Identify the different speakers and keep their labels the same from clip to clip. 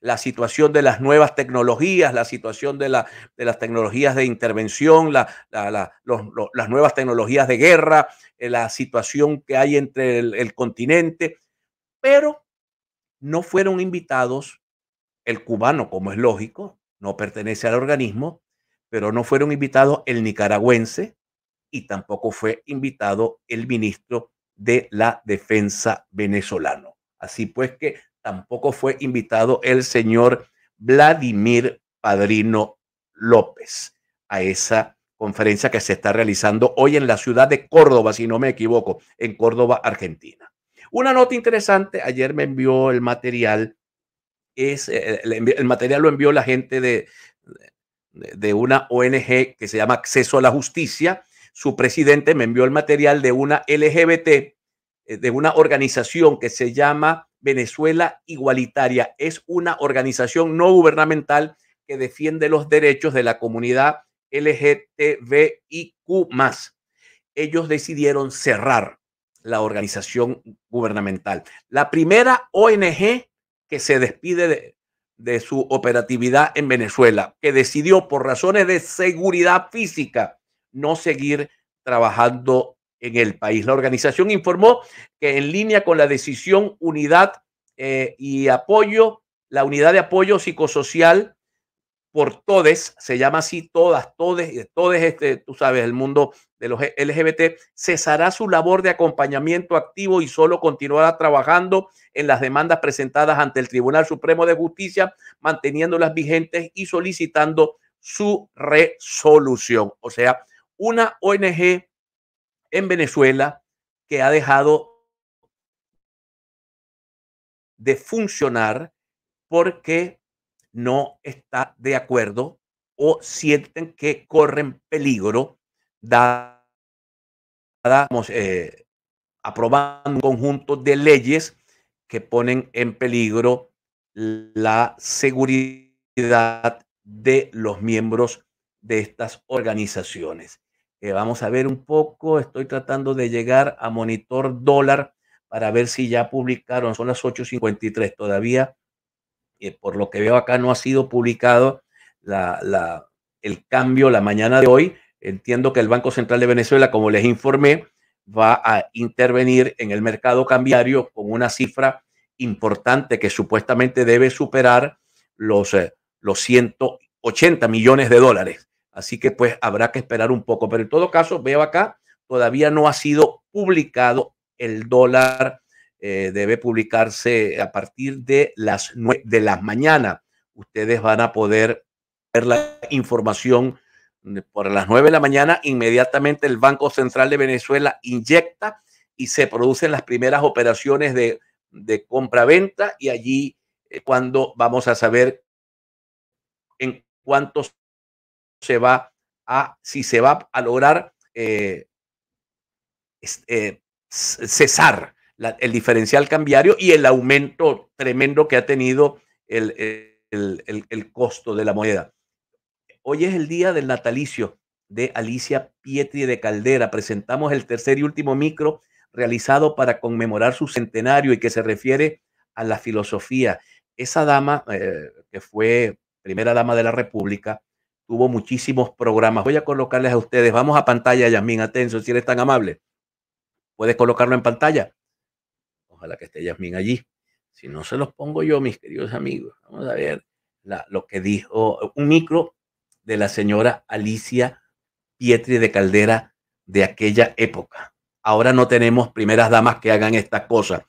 Speaker 1: la situación de las nuevas tecnologías, la situación de, la, las tecnologías de intervención, las nuevas tecnologías de guerra, eh, la situación que hay entre el, el continente, pero no fueron invitados el cubano, como es lógico, no pertenece al organismo, pero no fueron invitados el nicaragüense y tampoco fue invitado el ministro de la Defensa venezolano. Así pues que tampoco fue invitado el señor Vladimir Padrino López a esa conferencia que se está realizando hoy en la ciudad de Córdoba, si no me equivoco, en Córdoba, Argentina. Una nota interesante, ayer me envió el material, es, eh, el, material lo envió la gente de, de una ONG que se llama Acceso a la Justicia. Su presidente me envió el material de una LGBT eh, de una organización que se llama Venezuela Igualitaria. Es una organización no gubernamental que defiende los derechos de la comunidad LGTBIQ. Ellos decidieron cerrar la organización gubernamental. La primera ONG que se despide de, de su operatividad en Venezuela, que decidió por razones de seguridad física no seguir trabajando en el país. La organización informó que en línea con la decisión unidad eh, y apoyo, la unidad de apoyo psicosocial por todes, se llama así todas, todes, eh, todes, este, tú sabes, el mundo de los LGBT, cesará su labor de acompañamiento activo y solo continuará trabajando en las demandas presentadas ante el Tribunal Supremo de Justicia, manteniéndolas vigentes y solicitando su resolución. O sea, una ONG en Venezuela que ha dejado de funcionar porque no está de acuerdo o sienten que corren peligro dada eh, aprobando un conjunto de leyes que ponen en peligro la seguridad de los miembros de estas organizaciones. Eh, vamos a ver un poco, estoy tratando de llegar a monitor dólar para ver si ya publicaron, son las 8.53 todavía, eh, por lo que veo acá no ha sido publicado la, el cambio la mañana de hoy. Entiendo que el Banco Central de Venezuela, como les informé, va a intervenir en el mercado cambiario con una cifra importante que supuestamente debe superar los, eh, los 180 millones de dólares. Así que pues habrá que esperar un poco. Pero en todo caso, veo acá, todavía no ha sido publicado el dólar. Eh, debe publicarse a partir de las nueve de las mañana, Ustedes van a poder ver la información mm, por las nueve de la mañana. Inmediatamente el Banco Central de Venezuela inyecta y se producen las primeras operaciones de, compra-venta y allí eh, cuando vamos a saber en cuántos se va a, si se va a lograr eh, eh, cesar el diferencial cambiario y el aumento tremendo que ha tenido el, costo de la moneda. Hoy es el día del natalicio de Alicia Pietri de Caldera. Presentamos el tercer y último micro realizado para conmemorar su centenario y que se refiere a la filosofía. Esa dama, eh, que fue primera dama de la República, tuvo muchísimos programas. Voy a colocarles a ustedes. Vamos a pantalla, Yasmín Atención, si eres tan amable. Puedes colocarlo en pantalla. Ojalá que esté Yasmín allí. Si no se los pongo yo, mis queridos amigos, vamos a ver lo que dijo un micro de la señora Alicia Pietri de Caldera de aquella época. Ahora no tenemos primeras damas que hagan estas cosas.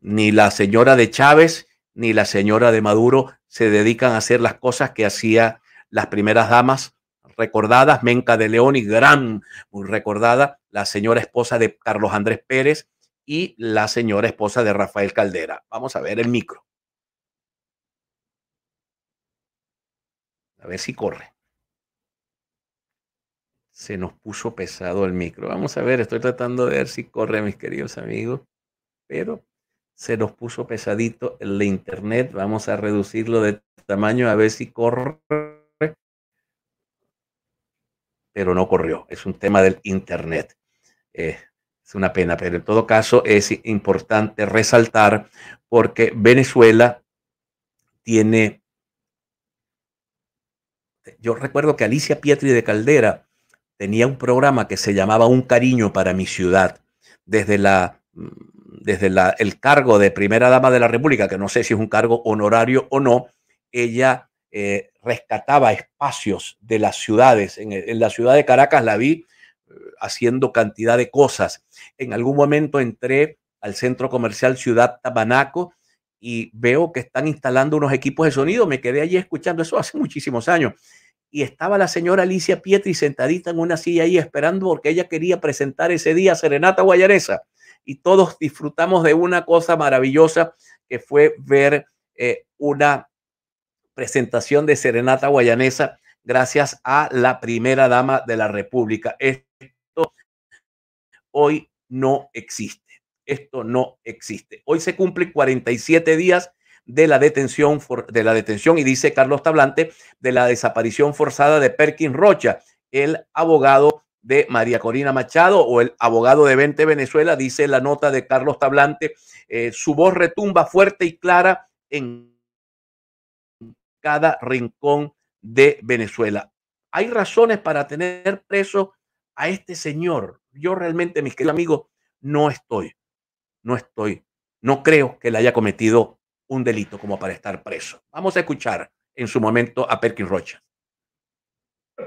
Speaker 1: Ni la señora de Chávez ni la señora de Maduro se dedican a hacer las cosas que hacía las primeras damas recordadas, Menca de León y gran, muy recordada, la señora esposa de Carlos Andrés Pérez y la señora esposa de Rafael Caldera. Vamos a ver el micro. A ver si corre. Se nos puso pesado el micro. Vamos a ver, estoy tratando de ver si corre, mis queridos amigos, pero se nos puso pesadito el internet. Vamos a reducirlo de tamaño a ver si corre pero no corrió. Es un tema del Internet. Eh, es una pena, pero en todo caso es importante resaltar porque Venezuela tiene... Yo recuerdo que Alicia Pietri de Caldera tenía un programa que se llamaba Un cariño para mi ciudad, desde la mm, desde la, el cargo de primera dama de la República, que no sé si es un cargo honorario o no, ella eh, rescataba espacios de las ciudades. En, la ciudad de Caracas la vi eh, haciendo cantidad de cosas. En algún momento entré al centro comercial Ciudad Tabanaco y veo que están instalando unos equipos de sonido. Me quedé allí escuchando eso hace muchísimos años. Y estaba la señora Alicia Pietri sentadita en una silla ahí esperando porque ella quería presentar ese día Serenata Guayaresa. Y todos disfrutamos de una cosa maravillosa que fue ver eh, una presentación de Serenata Guayanesa gracias a la primera dama de la República. Esto hoy no existe. Esto no existe. Hoy se cumplen 47 días de la detención, de la detención y dice Carlos Tablante, de la desaparición forzada de Perkin Rocha, el abogado de María Corina Machado o el abogado de 20 Venezuela, dice la nota de Carlos Tablante, eh, su voz retumba fuerte y clara en cada rincón de Venezuela. Hay razones para tener preso a este señor. Yo realmente, mis queridos amigos, no estoy, no estoy, no creo que le haya cometido un delito como para estar preso. Vamos a escuchar en su momento a Perkin Rocha.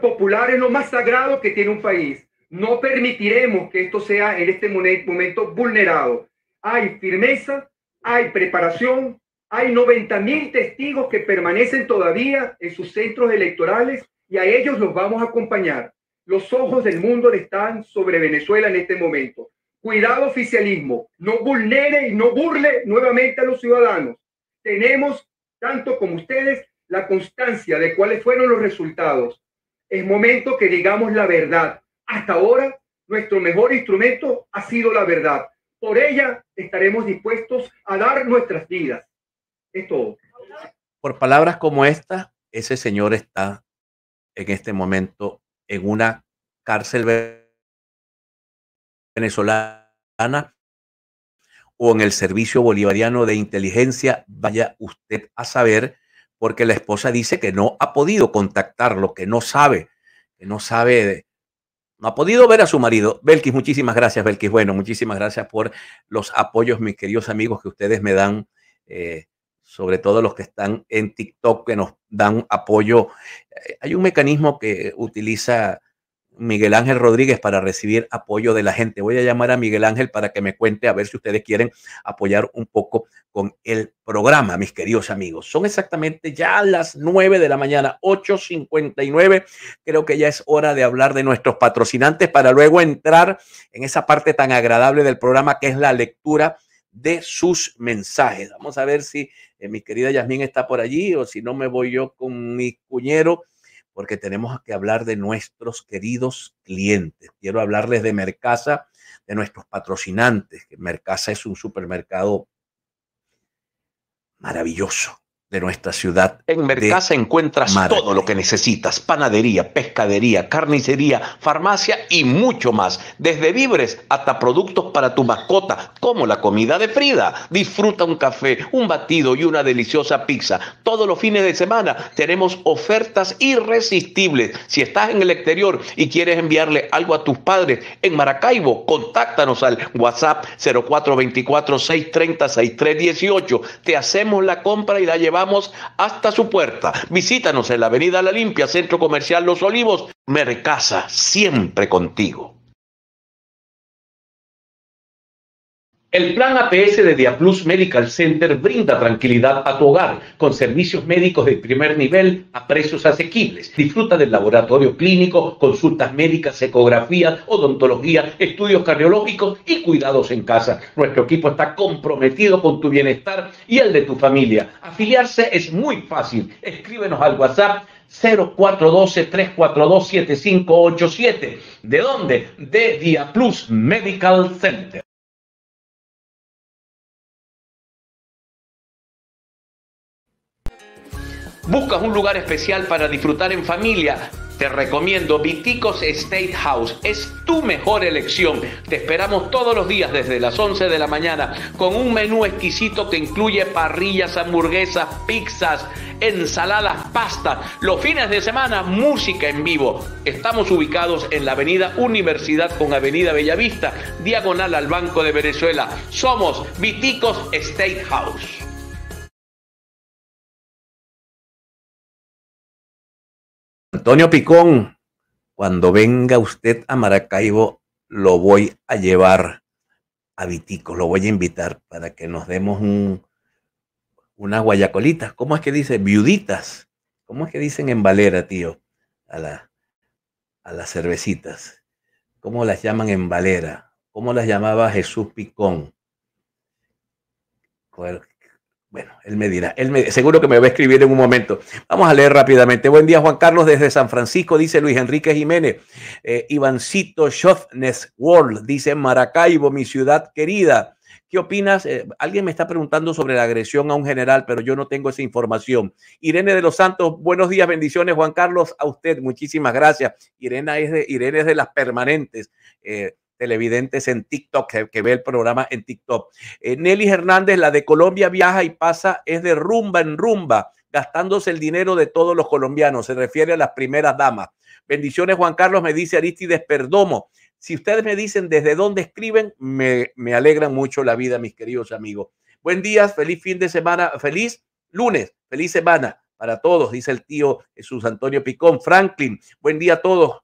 Speaker 1: Popular es lo más sagrado que tiene un país. No permitiremos que esto sea en este momento vulnerado. Hay firmeza, hay preparación, hay 90 mil testigos que permanecen todavía en sus centros electorales y a ellos los vamos a acompañar. Los ojos del mundo están sobre Venezuela en este momento. Cuidado oficialismo, no vulnere y no burle nuevamente a los ciudadanos. Tenemos, tanto como ustedes, la constancia de cuáles fueron los resultados. Es momento que digamos la verdad. Hasta ahora, nuestro mejor instrumento ha sido la verdad. Por ella estaremos dispuestos a dar nuestras vidas. Por palabras como esta, ese señor está en este momento en una cárcel venezolana o en el Servicio Bolivariano de Inteligencia, vaya usted a saber, porque la esposa dice que no ha podido contactarlo, que no sabe, que no sabe, no ha podido ver a su marido. Belkis, muchísimas gracias, Belkis. Bueno, muchísimas gracias por los apoyos, mis queridos amigos, que ustedes me dan eh, sobre todo los que están en TikTok, que nos dan apoyo. Eh, hay un mecanismo que utiliza Miguel Ángel Rodríguez para recibir apoyo de la gente. Voy a llamar a Miguel Ángel para que me cuente a ver si ustedes quieren apoyar un poco con el programa, mis queridos amigos. Son exactamente ya las 9 de la mañana, 8.59. Creo que ya es hora de hablar de nuestros patrocinantes para luego entrar en esa parte tan agradable del programa que es la lectura de sus mensajes. Vamos a ver si mi querida Yasmín está por allí, o si no me voy yo con mi cuñero, porque tenemos que hablar de nuestros queridos clientes. Quiero hablarles de Mercasa, de nuestros patrocinantes. Mercasa es un supermercado maravilloso, nuestra ciudad. En Mercasa encuentras todo lo que necesitas, panadería, pescadería, carnicería, farmacia y mucho más, desde víveres hasta productos para tu mascota, como la comida de Frida. Disfruta un café, un batido y una deliciosa pizza. Todos los fines de semana tenemos ofertas irresistibles. Si estás en el exterior y quieres enviarle algo a tus padres en Maracaibo, contáctanos al WhatsApp 0424 630 6318. Te hacemos la compra y la llevamos hasta su puerta. Visítanos en la Avenida La Limpia, Centro Comercial Los Olivos. Mercasa, siempre contigo. El plan APS de Diaplus Medical Center brinda tranquilidad a tu hogar con servicios médicos de primer nivel a precios asequibles. Disfruta del laboratorio clínico, consultas médicas, ecografía, odontología, estudios cardiológicos y cuidados en casa. Nuestro equipo está comprometido con tu bienestar y el de tu familia. Afiliarse es muy fácil. Escríbenos al WhatsApp 0412-342-7587. ¿De dónde? De Diaplus Medical Center. ¿Buscas un lugar especial para disfrutar en familia? Te recomiendo Viticos State House. Es tu mejor elección. Te esperamos todos los días desde las 11 de la mañana con un menú exquisito que incluye parrillas, hamburguesas, pizzas, ensaladas, pasta. Los fines de semana, música en vivo. Estamos ubicados en la avenida Universidad con avenida Bellavista, diagonal al Banco de Venezuela. Somos Viticos State House. Antonio Picón, cuando venga usted a Maracaibo, lo voy a llevar a Vitico. lo voy a invitar para que nos demos un, unas guayacolitas. ¿Cómo es que dice? Viuditas. ¿Cómo es que dicen en Valera, tío? A, la, a las cervecitas. ¿Cómo las llaman en Valera? ¿Cómo las llamaba Jesús Picón? Bueno, él me dirá, él seguro que me va a escribir en un momento. Vamos a leer rápidamente. Buen día, Juan Carlos, desde San Francisco, dice Luis Enrique Jiménez. Eh, Ivancito Shofnes World, dice Maracaibo, mi ciudad querida. ¿Qué opinas? Eh, alguien me está preguntando sobre la agresión a un general, pero yo no tengo esa información. Irene de los Santos, buenos días, bendiciones, Juan Carlos, a usted, muchísimas gracias. Irene es de, Irene de las permanentes. Eh, televidentes en TikTok, que, ve el programa en TikTok. Eh, Nelly Hernández, la de Colombia viaja y pasa, es de rumba en rumba, gastándose el dinero de todos los colombianos, se refiere a las primeras damas. Bendiciones, Juan Carlos, me dice Aristides Perdomo. Si ustedes me dicen desde dónde escriben, me, me alegran mucho la vida, mis queridos amigos. Buen día, feliz fin de semana, feliz lunes, feliz semana para todos, dice el tío Jesús Antonio Picón. Franklin, buen día a todos.